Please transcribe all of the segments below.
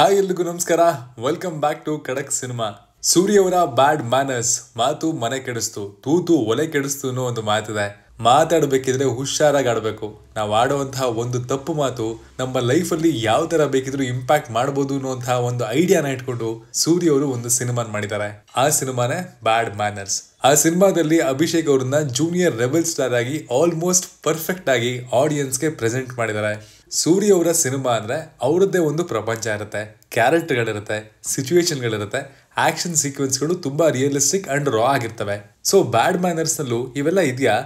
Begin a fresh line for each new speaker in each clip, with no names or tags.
hi ಎಲ್ರಿಗೂ ನಮಸ್ಕಾರ welcome back to Kadak cinema ಸೂರ್ಯವರ ಬ್ಯಾಡ್ ಮ್ಯಾನರ್ಸ್ ಮಾತು ಮನೆ ಕೆಡಿಸ್ತು ತೂತು ಒಲೆ ಕೆಡಿಸ್ತು ಅನ್ನೋ ಒಂದು ಮಾತಿದೆ ಮಾತಾಡಬೇಕಿದ್ರೆ ಹುಷಾರಾಗಿ ಆಡಬೇಕು ನಾವು ಆಡುವಂತಹ ಒಂದು ತಪ್ಪು ಮಾತು ನಮ್ಮ ಲೈಫಲ್ಲಿ ಯಾವ ತರ ಬೇಕಿದ್ರೂ ಇಂಪ್ಯಾಕ್ಟ್ ಮಾಡಬಹುದು ಅನ್ನುವಂತಹ ಒಂದು ಐಡಿಯಾನ ಇಟ್ಕೊಂಡು ಸೂರ್ಯ ಅವರು ಒಂದು ಸಿನಿಮಾ ಮಾಡಿದ್ದಾರೆ ಆ ಸಿನಿಮಾನೇ ಬ್ಯಾಡ್ ಮ್ಯಾನರ್ಸ್ ಆ ಸಿನಿಮಾದಲ್ಲಿ ಅಭಿಷೇಕ್ ಅವರನ್ನ ಜೂನಿಯರ್ ರೆಬಲ್ ಸ್ಟಾರ್ ಆಗಿ ಆಲ್ಮೋಸ್ಟ್ ಪರ್ಫೆಕ್ಟ್ ಆಗಿ ಆಡಿಯನ್ಸ್ಗೆ ಪ್ರೆಸೆಂಟ್ ಮಾಡಿದ್ದಾರೆ ಸೂರ್ಯ ಅವರ ಸಿನಿಮಾ ಅಂದರೆ ಅವರದ್ದೇ ಒಂದು ಪ್ರಪಂಚ ಇರುತ್ತೆ ಕ್ಯಾರೆಕ್ಟರ್ಗಳಿರುತ್ತೆ ಸಿಚುವೇಶನ್ಗಳಿರುತ್ತೆ ಆಕ್ಷನ್ ಸೀಕ್ವೆನ್ಸ್ಗಳು ತುಂಬಾ ರಿಯಲಿಸ್ಟಿಕ್ ಅಂಡ್ ರಾ ಆಗಿರ್ತವೆ ಸೊ ಬ್ಯಾಡ್ ಮ್ಯಾನರ್ಸ್ನಲ್ಲೂ ಇವೆಲ್ಲ ಇದೆಯಾ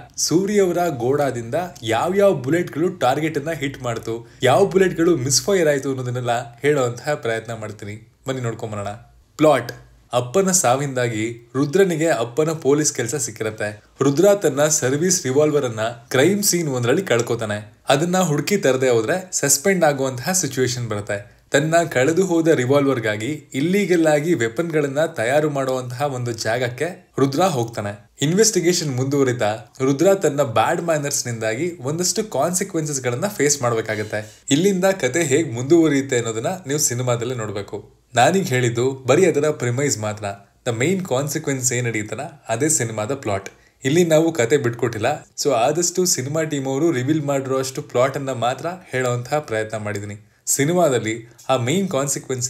ಅವರ ಗೋಡಾದಿಂದ ಯಾವ ಗಳು ಬುಲೆಟ್ಗಳು ಟಾರ್ಗೆಟನ್ನು ಹಿಟ್ ಮಾಡ್ತು ಯಾವ ಬುಲೆಟ್ಗಳು ಮಿಸ್ಫೈರ್ ಆಯಿತು ಅನ್ನೋದನ್ನೆಲ್ಲ ಹೇಳುವಂತಹ ಪ್ರಯತ್ನ ಮಾಡ್ತೀನಿ ಬನ್ನಿ ನೋಡ್ಕೊಂಬರೋಣ ಪ್ಲಾಟ್ ಅಪ್ಪನ ಸಾವಿಂದಾಗಿ ರುದ್ರನಿಗೆ ಅಪ್ಪನ ಪೊಲೀಸ್ ಕೆಲಸ ಸಿಕ್ಕಿರತ್ತೆ ರುದ್ರ ತನ್ನ ಸರ್ವಿಸ್ ರಿವಾಲ್ವರ್ ಅನ್ನ ಕ್ರೈಮ್ ಸೀನ್ ಒಂದರಲ್ಲಿ ಕಳ್ಕೊತಾನೆ ಅದನ್ನ ಹುಡುಕಿ ತರದೆ ಹೋದ್ರೆ ಸಸ್ಪೆಂಡ್ ಆಗುವಂತಹ ಸಿಚುವೇಶನ್ ಬರುತ್ತೆ ತನ್ನ ಕಳೆದು ಹೋದ ರಿವಾಲ್ವರ್ಗಾಗಿ ಇಲ್ಲೀಗಲ್ ಆಗಿ ವೆಪನ್ಗಳನ್ನ ತಯಾರು ಮಾಡುವಂತಹ ಒಂದು ಜಾಗಕ್ಕೆ ರುದ್ರ ಹೋಗ್ತಾನೆ ಇನ್ವೆಸ್ಟಿಗೇಷನ್ ಮುಂದುವರಿತಾ ರುದ್ರ ತನ್ನ ಬ್ಯಾಡ್ ಮ್ಯಾನರ್ಸ್ ನಿಂದಾಗಿ ಒಂದಷ್ಟು ಕಾನ್ಸಿಕ್ವೆನ್ಸಸ್ ಗಳನ್ನ ಫೇಸ್ ಮಾಡಬೇಕಾಗತ್ತೆ ಇಲ್ಲಿಂದ ಕತೆ ಹೇಗೆ ಮುಂದುವರಿಯುತ್ತೆ ಅನ್ನೋದನ್ನ ನೀವು ಸಿನಿಮಾದಲ್ಲಿ ನೋಡಬೇಕು ನಾನೀಗ ಹೇಳಿದ್ದು ಬರೀ ಅದರ ಪ್ರಿಮೈಸ್ ಮಾತ್ರ ದ ಮೇನ್ ಕಾನ್ಸಿಕ್ವೆನ್ಸ್ ಏನ್ ನಡೀತಲ್ಲ ಅದೇ ಸಿನಿಮಾದ ಪ್ಲಾಟ್ ಇಲ್ಲಿ ನಾವು ಕತೆ ಬಿಟ್ಕೊಟ್ಟಿಲ್ಲ ಸೊ ಆದಷ್ಟು ಸಿನಿಮಾ ಟೀಮ್ ಅವರು ರಿವೀಲ್ ಮಾಡಿರೋ ಅಷ್ಟು ಅನ್ನ ಮಾತ್ರ ಹೇಳುವಂತಹ ಪ್ರಯತ್ನ ಮಾಡಿದೀನಿ ಸಿನಿಮಾದಲ್ಲಿ ಆ ಮೇನ್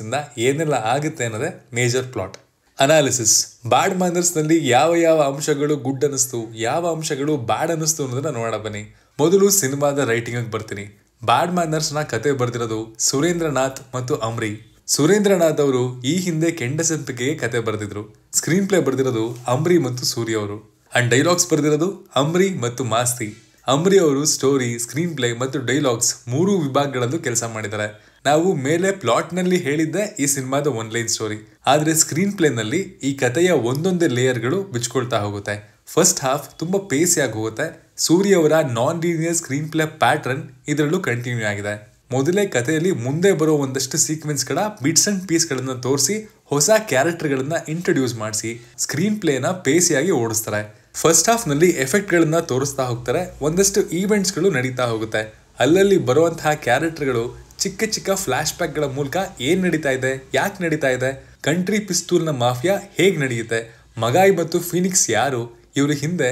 ಇಂದ ಏನೆಲ್ಲ ಆಗುತ್ತೆ ಅನ್ನೋದೇ ಮೇಜರ್ ಪ್ಲಾಟ್ ಅನಾಲಿಸಿಸ್ ಬ್ಯಾಡ್ ನಲ್ಲಿ ಯಾವ ಯಾವ ಅಂಶಗಳು ಗುಡ್ ಅನ್ನಿಸ್ತು ಯಾವ ಅಂಶಗಳು ಬ್ಯಾಡ್ ಅನ್ನಿಸ್ತು ಅನ್ನೋದನ್ನ ನೋಡ ಬನ್ನಿ ಮೊದಲು ಸಿನಿಮಾದ ರೈಟಿಂಗ್ ಬರ್ತೀನಿ ಬ್ಯಾಡ್ ನ ಕತೆ ಬರೆದಿರೋದು ಸುರೇಂದ್ರನಾಥ್ ಮತ್ತು ಅಮ್ರಿ ಸುರೇಂದ್ರನಾಥ್ ಅವರು ಈ ಹಿಂದೆ ಸಂಪಿಗೆ ಕತೆ ಬರೆದಿದ್ರು ಸ್ಕ್ರೀನ್ ಪ್ಲೇ ಬರೆದಿರೋದು ಅಂಬ್ರಿ ಮತ್ತು ಸೂರ್ಯ ಅವರು ಅಂಡ್ ಡೈಲಾಗ್ಸ್ ಬರೆದಿರೋದು ಅಂಬ್ರಿ ಮತ್ತು ಮಾಸ್ತಿ ಅಂಬ್ರಿ ಅವರು ಸ್ಟೋರಿ ಸ್ಕ್ರೀನ್ ಪ್ಲೇ ಮತ್ತು ಡೈಲಾಗ್ಸ್ ಮೂರು ವಿಭಾಗಗಳಲ್ಲೂ ಕೆಲಸ ಮಾಡಿದ್ದಾರೆ ನಾವು ಮೇಲೆ ಪ್ಲಾಟ್ನಲ್ಲಿ ಹೇಳಿದ್ದೆ ಈ ಸಿನಿಮಾದ ಒನ್ ಲೈನ್ ಸ್ಟೋರಿ ಆದರೆ ಸ್ಕ್ರೀನ್ ಪ್ಲೇನಲ್ಲಿ ಈ ಕಥೆಯ ಒಂದೊಂದೇ ಲೇಯರ್ಗಳು ಬಿಚ್ಕೊಳ್ತಾ ಹೋಗುತ್ತೆ ಫಸ್ಟ್ ಹಾಫ್ ತುಂಬ ಪೇಸಿಯಾಗಿ ಹೋಗುತ್ತೆ ಸೂರ್ಯ ಅವರ non linear screenplay pattern ಇದರಲ್ಲೂ ಕಂಟಿನ್ಯೂ ಆಗಿದೆ ಮೊದಲೇ ಕಥೆಯಲ್ಲಿ ಮುಂದೆ ಬರೋ ಒಂದಷ್ಟು ಸೀಕ್ವೆನ್ಸ್ಗಳ ಬಿಟ್ಸ್ ಅಂಡ್ ಪೀಸ್ಗಳನ್ನು ತೋರಿಸಿ ಹೊಸ ಕ್ಯಾರೆಕ್ಟರ್ಗಳನ್ನು ಇಂಟ್ರೊಡ್ಯೂಸ್ ಮಾಡಿಸಿ ಸ್ಕ್ರೀನ್ ಪ್ಲೇನ ಪೇಸಿಯಾಗಿ ಓಡಿಸ್ತಾರೆ ಫಸ್ಟ್ ಎಫೆಕ್ಟ್ ಎಫೆಕ್ಟ್ಗಳನ್ನು ತೋರಿಸ್ತಾ ಹೋಗ್ತಾರೆ ಒಂದಷ್ಟು ಗಳು ನಡೀತಾ ಹೋಗುತ್ತೆ ಅಲ್ಲಲ್ಲಿ ಬರುವಂತಹ ಗಳು ಚಿಕ್ಕ ಚಿಕ್ಕ ಬ್ಯಾಕ್ ಗಳ ಮೂಲಕ ಏನು ನಡೀತಾ ಇದೆ ಯಾಕೆ ನಡೀತಾ ಇದೆ ಕಂಟ್ರಿ ಪಿಸ್ತೂಲ್ನ ಮಾಫಿಯಾ ಹೇಗೆ ನಡೆಯುತ್ತೆ ಮಗಾಯಿ ಮತ್ತು ಫಿನಿಕ್ಸ್ ಯಾರು ಇವ್ರ ಹಿಂದೆ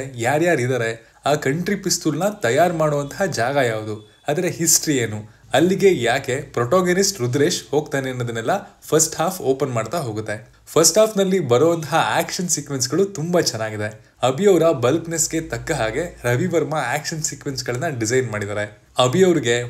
ಇದ್ದಾರೆ ಆ ಕಂಟ್ರಿ ನ ತಯಾರು ಮಾಡುವಂತಹ ಜಾಗ ಯಾವುದು ಅದರ ಹಿಸ್ಟ್ರಿ ಏನು ಅಲ್ಲಿಗೆ ಯಾಕೆ ಪ್ರೊಟೋಗೆನಿಸ್ಟ್ ರುದ್ರೇಶ್ ಹೋಗ್ತಾನೆ ಅನ್ನೋದನ್ನೆಲ್ಲ ಫಸ್ಟ್ ಹಾಫ್ ಓಪನ್ ಮಾಡ್ತಾ ಹೋಗುತ್ತೆ ಫಸ್ಟ್ ನಲ್ಲಿ ಬರುವಂತಹ ಆಕ್ಷನ್ ಗಳು ತುಂಬಾ ಚೆನ್ನಾಗಿದೆ ಅಭಿ ಅವರ ಗೆ ತಕ್ಕ ಹಾಗೆ ರವಿ ವರ್ಮಾ ಆಕ್ಷನ್ ಗಳನ್ನ ಡಿಸೈನ್ ಮಾಡಿದ್ದಾರೆ ಅಭಿ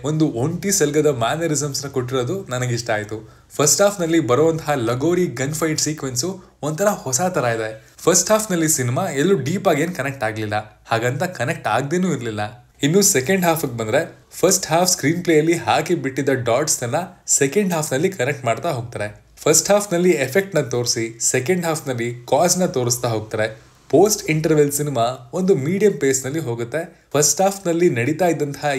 ಒಂದು ಒಂಟಿ ಸೆಲ್ಗದ ನ ಕೊಟ್ಟಿರೋದು ನನಗೆ ಇಷ್ಟ ಆಯ್ತು ಫಸ್ಟ್ ಹಾಫ್ ನಲ್ಲಿ ಬರುವಂತಹ ಲಗೋರಿ ಗನ್ ಫೈಟ್ ಸೀಕ್ವೆನ್ಸ್ ಒಂಥರ ಹೊಸ ತರ ಇದೆ ಫಸ್ಟ್ ಹಾಫ್ ನಲ್ಲಿ ಸಿನಿಮಾ ಎಲ್ಲೂ ಡೀಪ್ ಏನ್ ಕನೆಕ್ಟ್ ಆಗಲಿಲ್ಲ ಹಾಗಂತ ಕನೆಕ್ಟ್ ಆಗದೇನೂ ಇರಲಿಲ್ಲ ಇನ್ನು ಸೆಕೆಂಡ್ ಹಾಫ್ಗೆ ಬಂದರೆ ಫಸ್ಟ್ ಹಾಫ್ ಸ್ಕ್ರೀನ್ ಪ್ಲೇಯಲ್ಲಿ ಹಾಕಿ ಬಿಟ್ಟಿದ್ದ ಡಾಟ್ಸ್ನೆಲ್ಲ ಸೆಕೆಂಡ್ ಹಾಫ್ನಲ್ಲಿ ಕನೆಕ್ಟ್ ಮಾಡ್ತಾ ಹೋಗ್ತಾರೆ ಫಸ್ಟ್ ಹಾಫ್ನಲ್ಲಿ ನ ತೋರಿಸಿ ಸೆಕೆಂಡ್ ಹಾಫ್ನಲ್ಲಿ ನ ತೋರಿಸ್ತಾ ಹೋಗ್ತಾರೆ ಪೋಸ್ಟ್ ಇಂಟರ್ವೆಲ್ ಸಿನಿಮಾ ಒಂದು ಮೀಡಿಯಂ ಪೇಸ್ನಲ್ಲಿ ಹೋಗುತ್ತೆ ಫಸ್ಟ್ ಹಾಫ್ನಲ್ಲಿ ನಡೀತಾ ಇದ್ದಂತಹ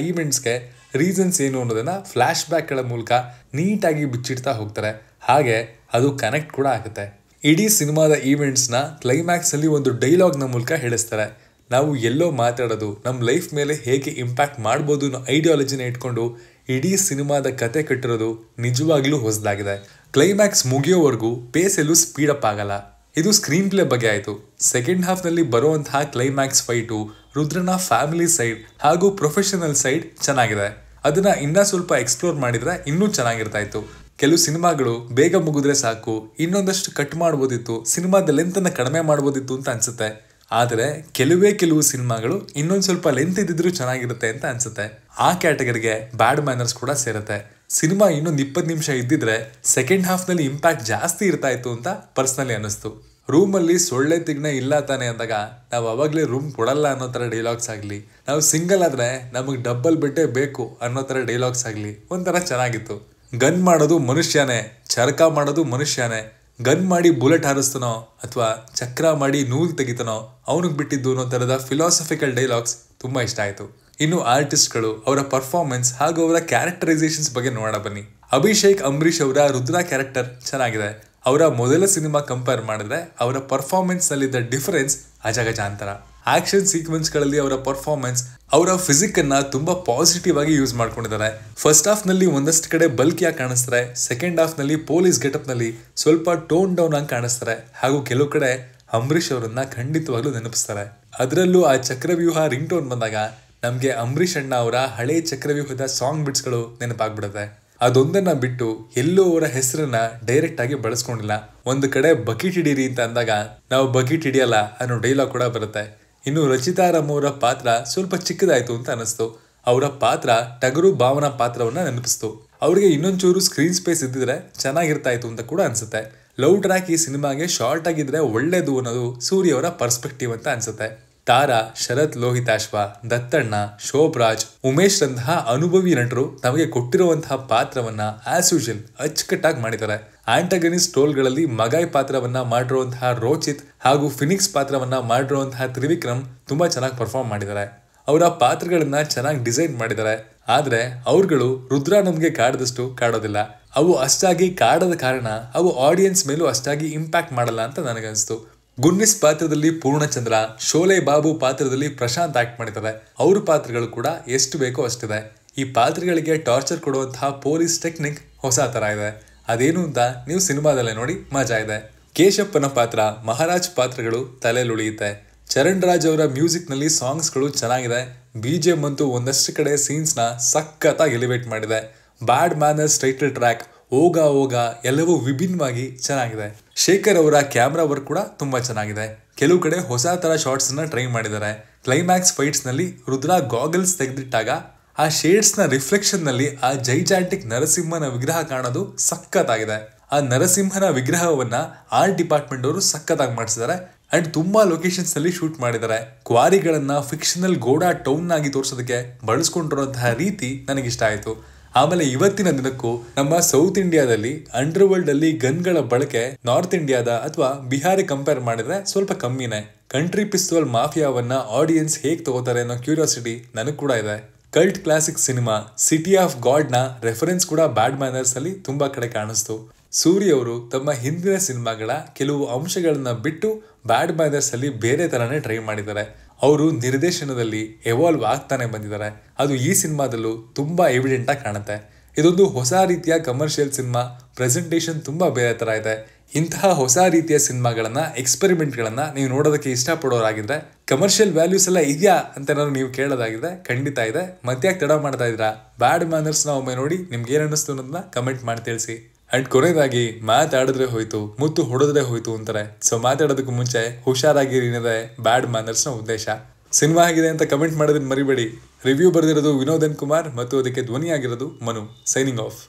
ಗೆ ರೀಸನ್ಸ್ ಏನು ಅನ್ನೋದನ್ನು ಬ್ಯಾಕ್ ಬ್ಯಾಕ್ಗಳ ಮೂಲಕ ನೀಟಾಗಿ ಬಿಚ್ಚಿಡ್ತಾ ಹೋಗ್ತಾರೆ ಹಾಗೆ ಅದು ಕನೆಕ್ಟ್ ಕೂಡ ಆಗುತ್ತೆ ಇಡೀ ಸಿನಿಮಾದ ಕ್ಲೈಮ್ಯಾಕ್ಸ್ ಅಲ್ಲಿ ಒಂದು ಡೈಲಾಗ್ನ ಮೂಲಕ ಹೇಳಿಸ್ತಾರೆ ನಾವು ಎಲ್ಲೋ ಮಾತಾಡೋದು ನಮ್ಮ ಲೈಫ್ ಮೇಲೆ ಹೇಗೆ ಇಂಪ್ಯಾಕ್ಟ್ ಮಾಡ್ಬೋದು ಅನ್ನೋ ಐಡಿಯಾಲಜಿನ ಇಟ್ಕೊಂಡು ಇಡೀ ಸಿನಿಮಾದ ಕತೆ ಕಟ್ಟಿರೋದು ನಿಜವಾಗ್ಲೂ ಹೊಸದಾಗಿದೆ ಕ್ಲೈಮ್ಯಾಕ್ಸ್ ಮುಗಿಯೋವರೆಗೂ ಪೇಸ್ ಎಲ್ಲೂ ಅಪ್ ಆಗಲ್ಲ ಇದು ಸ್ಕ್ರೀನ್ ಪ್ಲೇ ಬಗ್ಗೆ ಆಯಿತು ಸೆಕೆಂಡ್ ಹಾಫ್ನಲ್ಲಿ ಬರುವಂತಹ ಕ್ಲೈಮ್ಯಾಕ್ಸ್ ಫೈಟು ರುದ್ರನ ಫ್ಯಾಮಿಲಿ ಸೈಡ್ ಹಾಗೂ ಪ್ರೊಫೆಷನಲ್ ಸೈಡ್ ಚೆನ್ನಾಗಿದೆ ಅದನ್ನ ಇನ್ನೂ ಸ್ವಲ್ಪ ಎಕ್ಸ್ಪ್ಲೋರ್ ಮಾಡಿದ್ರೆ ಇನ್ನೂ ಚೆನ್ನಾಗಿರ್ತಾ ಇತ್ತು ಕೆಲವು ಸಿನಿಮಾಗಳು ಬೇಗ ಮುಗಿದ್ರೆ ಸಾಕು ಇನ್ನೊಂದಷ್ಟು ಕಟ್ ಮಾಡ್ಬೋದಿತ್ತು ಸಿನಿಮಾದ ಲೆಂತನ್ನು ಕಡಿಮೆ ಮಾಡ್ಬೋದಿತ್ತು ಅಂತ ಅನ್ಸುತ್ತೆ ಆದರೆ ಕೆಲವೇ ಕೆಲವು ಸಿನಿಮಾಗಳು ಇನ್ನೊಂದು ಸ್ವಲ್ಪ ಲೆಂತ್ ಇದ್ದಿದ್ರೂ ಚೆನ್ನಾಗಿರುತ್ತೆ ಅಂತ ಅನ್ಸುತ್ತೆ ಆ ಕ್ಯಾಟಗರಿಗೆ ಬ್ಯಾಡ್ ಮ್ಯಾನರ್ಸ್ ಕೂಡ ಸೇರುತ್ತೆ ಸಿನಿಮಾ ಇನ್ನೊಂದು ಇಪ್ಪತ್ತು ನಿಮಿಷ ಇದ್ದಿದ್ರೆ ಸೆಕೆಂಡ್ ಹಾಫ್ನಲ್ಲಿ ಇಂಪ್ಯಾಕ್ಟ್ ಜಾಸ್ತಿ ಇರ್ತಾ ಇತ್ತು ಅಂತ ಪರ್ಸ್ನಲಿ ರೂಮ್ ರೂಮಲ್ಲಿ ಸೊಳ್ಳೆ ತಿಗ್ನ ಇಲ್ಲ ತಾನೆ ಅಂದಾಗ ನಾವು ಅವಾಗಲೇ ರೂಮ್ ಕೊಡಲ್ಲ ಅನ್ನೋ ಥರ ಡೈಲಾಗ್ಸ್ ಆಗಲಿ ನಾವು ಸಿಂಗಲ್ ಆದರೆ ನಮಗೆ ಡಬ್ಬಲ್ ಬಿಟ್ಟೆ ಬೇಕು ಅನ್ನೋ ಥರ ಡೈಲಾಗ್ಸ್ ಆಗಲಿ ಒಂಥರ ಚೆನ್ನಾಗಿತ್ತು ಗನ್ ಮಾಡೋದು ಮನುಷ್ಯನೇ ಚರಕ ಮಾಡೋದು ಮನುಷ್ಯನೇ ಗನ್ ಮಾಡಿ ಬುಲೆಟ್ ಹಾರಿಸ್ತಾನೋ ಅಥವಾ ಚಕ್ರ ಮಾಡಿ ನೂಲು ತೆಗಿತಾನೋ ಅವನಿಗೆ ಬಿಟ್ಟಿದ್ದು ಅನ್ನೋ ಥರದ ಫಿಲಾಸಫಿಕಲ್ ಡೈಲಾಗ್ಸ್ ತುಂಬ ಇಷ್ಟ ಆಯಿತು ಇನ್ನು ಆರ್ಟಿಸ್ಟ್ಗಳು ಅವರ ಪರ್ಫಾರ್ಮೆನ್ಸ್ ಹಾಗೂ ಅವರ ಕ್ಯಾರೆಕ್ಟರೈಸೇಷನ್ಸ್ ಬಗ್ಗೆ ನೋಡೋಣ ಬನ್ನಿ ಅಭಿಷೇಕ್ ಅಂಬರೀಷ್ ಅವರ ರುದ್ರ ಕ್ಯಾರೆಕ್ಟರ್ ಚೆನ್ನಾಗಿದೆ ಅವರ ಮೊದಲ ಸಿನಿಮಾ ಕಂಪೇರ್ ಮಾಡಿದ್ರೆ ಅವರ ಪರ್ಫಾರ್ಮೆನ್ಸ್ನಲ್ಲಿದ್ದ ಡಿಫರೆನ್ಸ್ ಅಜಗಜಾಂತರ ಆಕ್ಷನ್ ಸೀಕ್ವೆನ್ಸ್ ಗಳಲ್ಲಿ ಅವರ ಪರ್ಫಾರ್ಮೆನ್ಸ್ ಅವರ ಫಿಸಿಕ್ ಅನ್ನ ತುಂಬಾ ಪಾಸಿಟಿವ್ ಆಗಿ ಯೂಸ್ ಮಾಡ್ಕೊಂಡಿದ್ದಾರೆ ಫಸ್ಟ್ ಹಾಫ್ ನಲ್ಲಿ ಒಂದಷ್ಟು ಕಡೆ ಬಲ್ಕಿಯಾಗಿ ಕಾಣಿಸ್ತಾರೆ ಸೆಕೆಂಡ್ ಹಾಫ್ ನಲ್ಲಿ ಪೊಲೀಸ್ ಗೆಟಪ್ ನಲ್ಲಿ ಸ್ವಲ್ಪ ಟೋನ್ ಡೌನ್ ಆಗಿ ಕಾಣಿಸ್ತಾರೆ ಹಾಗೂ ಕೆಲವು ಕಡೆ ಅಂಬರೀಷ್ ಅವರನ್ನ ಖಂಡಿತವಾಗ್ಲೂ ನೆನಪಿಸ್ತಾರೆ ಅದರಲ್ಲೂ ಆ ಚಕ್ರವ್ಯೂಹ ರಿಂಗ್ ಟೋನ್ ಬಂದಾಗ ನಮಗೆ ಅಂಬರೀಷ್ ಅಣ್ಣ ಅವರ ಹಳೆ ಚಕ್ರವ್ಯೂಹದ ಸಾಂಗ್ ಬಿಟ್ಸ್ಗಳು ನೆನಪಾಗ್ಬಿಡುತ್ತೆ ಅದೊಂದನ್ನ ಬಿಟ್ಟು ಎಲ್ಲೂ ಅವರ ಹೆಸರನ್ನ ಡೈರೆಕ್ಟ್ ಆಗಿ ಬಳಸ್ಕೊಂಡಿಲ್ಲ ಒಂದು ಕಡೆ ಬಕೆಟ್ ಹಿಡೀರಿ ಅಂತ ಅಂದಾಗ ನಾವು ಬಕೆಟ್ ಹಿಡಿಯಲ್ಲ ಅನ್ನೋ ಡೈಲಾಗ್ ಕೂಡ ಬರುತ್ತೆ ಇನ್ನು ರಚಿತಾ ಅವರ ಪಾತ್ರ ಸ್ವಲ್ಪ ಚಿಕ್ಕದಾಯಿತು ಅಂತ ಅನಿಸ್ತು ಅವರ ಪಾತ್ರ ಟಗರು ಭಾವನ ಪಾತ್ರವನ್ನ ನೆನಪಿಸ್ತು ಅವರಿಗೆ ಇನ್ನೊಂಚೂರು ಸ್ಕ್ರೀನ್ ಸ್ಪೇಸ್ ಇದ್ದಿದ್ರೆ ಚೆನ್ನಾಗಿರ್ತಾ ಇತ್ತು ಅಂತ ಕೂಡ ಅನಿಸುತ್ತೆ ಲವ್ ಟ್ರ್ಯಾಕ್ ಈ ಸಿನಿಮಾಗೆ ಶಾರ್ಟ್ ಆಗಿದ್ರೆ ಒಳ್ಳೇದು ಅನ್ನೋದು ಅವರ ಪರ್ಸ್ಪೆಕ್ಟಿವ್ ಅಂತ ಅನ್ಸುತ್ತೆ ತಾರಾ ಶರತ್ ಲೋಹಿತಾಶ್ವ ದತ್ತಣ್ಣ ಶೋಭರಾಜ್ ಉಮೇಶ್ ರಂತಹ ಅನುಭವಿ ನಟರು ತಮಗೆ ಕೊಟ್ಟಿರುವಂತಹ ಪಾತ್ರವನ್ನ ಆಸ್ ಯೂಶಲ್ ಅಚ್ಚುಕಟ್ಟಾಗಿ ಮಾಡಿದ್ದಾರೆ ಆಂಟಗನಿಸ್ ಟೋಲ್ಗಳಲ್ಲಿ ಮಗಾಯ್ ಪಾತ್ರವನ್ನ ಮಾಡಿರುವಂತಹ ರೋಚಿತ್ ಹಾಗೂ ಫಿನಿಕ್ಸ್ ಪಾತ್ರವನ್ನ ಮಾಡಿರುವಂತಹ ತ್ರಿವಿಕ್ರಮ್ ತುಂಬಾ ಚೆನ್ನಾಗಿ ಪರ್ಫಾರ್ಮ್ ಮಾಡಿದ್ದಾರೆ ಅವರ ಪಾತ್ರಗಳನ್ನ ಚೆನ್ನಾಗಿ ಡಿಸೈನ್ ಮಾಡಿದ್ದಾರೆ ಆದ್ರೆ ಅವ್ರುಗಳು ರುದ್ರ ನಮ್ಗೆ ಕಾಡದಷ್ಟು ಕಾಡೋದಿಲ್ಲ ಅವು ಅಷ್ಟಾಗಿ ಕಾಡದ ಕಾರಣ ಅವು ಆಡಿಯನ್ಸ್ ಮೇಲೂ ಅಷ್ಟಾಗಿ ಇಂಪ್ಯಾಕ್ಟ್ ಮಾಡಲ್ಲ ಅಂತ ನನಗನ್ಸ್ತು ಗುನ್ನಿಸ್ ಪಾತ್ರದಲ್ಲಿ ಪೂರ್ಣಚಂದ್ರ ಶೋಲೆ ಬಾಬು ಪಾತ್ರದಲ್ಲಿ ಪ್ರಶಾಂತ್ ಆಕ್ಟ್ ಮಾಡಿದ್ದಾರೆ ಅವ್ರ ಪಾತ್ರಗಳು ಕೂಡ ಎಷ್ಟು ಬೇಕೋ ಅಷ್ಟಿದೆ ಈ ಪಾತ್ರಗಳಿಗೆ ಟಾರ್ಚರ್ ಕೊಡುವಂತಹ ಪೊಲೀಸ್ ಟೆಕ್ನಿಕ್ ಹೊಸ ತರ ಇದೆ ಅದೇನು ಅಂತ ನೀವು ಸಿನಿಮಾದಲ್ಲೇ ನೋಡಿ ಮಜಾ ಇದೆ ಕೇಶಪ್ಪನ ಪಾತ್ರ ಮಹಾರಾಜ್ ಪಾತ್ರಗಳು ತಲೆಲುಳಿಯುತ್ತೆ ಚರಣ್ ರಾಜ್ ಅವರ ಮ್ಯೂಸಿಕ್ನಲ್ಲಿ ಸಾಂಗ್ಸ್ಗಳು ಚೆನ್ನಾಗಿದೆ ಬಿ ಜೆ ಅಂತೂ ಒಂದಷ್ಟು ಕಡೆ ಸೀನ್ಸ್ನ ಸಖತ್ತಾಗಿ ಎಲಿವೇಟ್ ಮಾಡಿದೆ ಬ್ಯಾಡ್ ಮ್ಯಾನರ್ ಟೈಟಲ್ ಟ್ರ್ಯಾಕ್ ಹೋಗ ಹೋಗ ಎಲ್ಲವೂ ವಿಭಿನ್ನವಾಗಿ ಚೆನ್ನಾಗಿದೆ ಶೇಖರ್ ಅವರ ಕ್ಯಾಮ್ರಾ ವರ್ಕ್ ಕೂಡ ತುಂಬ ಚೆನ್ನಾಗಿದೆ ಕೆಲವು ಕಡೆ ಹೊಸ ಥರ ನ ಟ್ರೈ ಮಾಡಿದ್ದಾರೆ ಕ್ಲೈಮ್ಯಾಕ್ಸ್ ಫೈಟ್ಸ್ನಲ್ಲಿ ರುದ್ರಾ ಗಾಗಲ್ಸ್ ತೆಗೆದಿಟ್ಟಾಗ ಆ ಶೇಡ್ಸ್ ರಿಫ್ಲೆಕ್ಷನ್ ನಲ್ಲಿ ಆ ಜೈಜಾಂಟಿಕ್ ನರಸಿಂಹನ ವಿಗ್ರಹ ಕಾಣೋದು ಸಖತ್ತಾಗಿದೆ ಆ ನರಸಿಂಹನ ವಿಗ್ರಹವನ್ನ ಆರ್ಟ್ ಡಿಪಾರ್ಟ್ಮೆಂಟ್ ಅವರು ಸಖತ್ತಾಗಿ ಮಾಡಿಸಿದ್ದಾರೆ ಅಂಡ್ ತುಂಬಾ ಲೊಕೇಶನ್ಸ್ ಅಲ್ಲಿ ಶೂಟ್ ಮಾಡಿದ್ದಾರೆ ಕ್ವಾರಿಗಳನ್ನ ಫಿಕ್ಷನಲ್ ಗೋಡಾ ಟೌನ್ ಆಗಿ ತೋರಿಸೋದಕ್ಕೆ ಬಳಸ್ಕೊಂಡಿರುವಂತಹ ರೀತಿ ನನಗಿಷ್ಟ ಆಯಿತು ಆಮೇಲೆ ಇವತ್ತಿನ ದಿನಕ್ಕೂ ನಮ್ಮ ಸೌತ್ ಇಂಡಿಯಾದಲ್ಲಿ ಅಂಡರ್ ವರ್ಲ್ಡ್ ಅಲ್ಲಿ ಗನ್ಗಳ ಬಳಕೆ ನಾರ್ತ್ ಇಂಡಿಯಾದ ಅಥವಾ ಬಿಹಾರಿ ಕಂಪೇರ್ ಮಾಡಿದ್ರೆ ಸ್ವಲ್ಪ ಕಮ್ಮಿನೇ ಕಂಟ್ರಿ ಪಿಸ್ತೋಲ್ ಮಾಫಿಯಾವನ್ನ ಆಡಿಯನ್ಸ್ ಹೇಗೆ ತಗೋತಾರೆ ಅನ್ನೋ ಕ್ಯೂರಿಯಾಸಿಟಿ ನನಗೆ ಕೂಡ ಇದೆ cult classic cinema city of God ನ ರೆಫರೆನ್ಸ್ ಕೂಡ ಬ್ಯಾಡ್ ಅಲ್ಲಿ ತುಂಬಾ ಕಡೆ ಕಾಣಿಸ್ತು ಅವರು ತಮ್ಮ ಹಿಂದಿನ ಸಿನಿಮಾಗಳ ಕೆಲವು ಅಂಶಗಳನ್ನ ಬಿಟ್ಟು ಬ್ಯಾಡ್ ಅಲ್ಲಿ ಬೇರೆ ತರಾನೇ ಟ್ರೈ ಮಾಡಿದ್ದಾರೆ ಅವರು ನಿರ್ದೇಶನದಲ್ಲಿ ಎವಾಲ್ವ್ ಆಗ್ತಾನೆ ಬಂದಿದ್ದಾರೆ ಅದು ಈ ಸಿನಿಮಾದಲ್ಲೂ ತುಂಬಾ ಎವಿಡೆಂಟ್ ಆಗಿ ಕಾಣುತ್ತೆ ಇದೊಂದು ಹೊಸ ರೀತಿಯ ಕಮರ್ಷಿಯಲ್ ಸಿನಿಮಾ ಪ್ರೆಸೆಂಟೇಷನ್ ತುಂಬಾ ಬೇರೆ ತರ ಇದೆ ಇಂತಹ ಹೊಸ ರೀತಿಯ ಸಿನಿಮಾಗಳನ್ನ ಗಳನ್ನ ನೀವು ನೋಡೋದಕ್ಕೆ ಇಷ್ಟಪಡೋರಾಗಿದ್ರೆ ಕಮರ್ಷಿಯಲ್ ವ್ಯಾಲ್ಯೂಸ್ ಎಲ್ಲ ಇದೆಯಾ ಅಂತ ನೀವು ಕೇಳೋದಾಗಿದೆ ಖಂಡಿತ ಇದೆ ಯಾಕೆ ತಡ ಮಾಡ್ತಾ ಇದ್ದೀರಾ ಬ್ಯಾಡ್ ನ ಒಮ್ಮೆ ನೋಡಿ ನಿಮ್ಗೆ ಏನ್ ಅನ್ನಿಸ್ತು ಅನ್ನೋದನ್ನ ಕಮೆಂಟ್ ಮಾಡಿ ತಿಳಿಸಿ ಅಂಡ್ ಕೊನೆಯದಾಗಿ ಮಾತಾಡಿದ್ರೆ ಹೋಯ್ತು ಮುತ್ತು ಹೊಡೆದ್ರೆ ಹೋಯ್ತು ಅಂತಾರೆ ಸೊ ಮಾತಾಡೋದಕ್ಕೂ ಮುಂಚೆ ಹುಷಾರಾಗಿರಿ ಏನಿದೆ ಬ್ಯಾಡ್ ನ ಉದ್ದೇಶ ಸಿನಿಮಾ ಆಗಿದೆ ಅಂತ ಕಮೆಂಟ್ ಮಾಡೋದನ್ನ ಮರಿಬೇಡಿ ರಿವ್ಯೂ ಬರೆದಿರೋದು ವಿನೋದನ್ ಕುಮಾರ್ ಮತ್ತು ಅದಕ್ಕೆ ಧ್ವನಿಯಾಗಿರೋದು ಮನು ಸೈನಿಂಗ್ ಆಫ್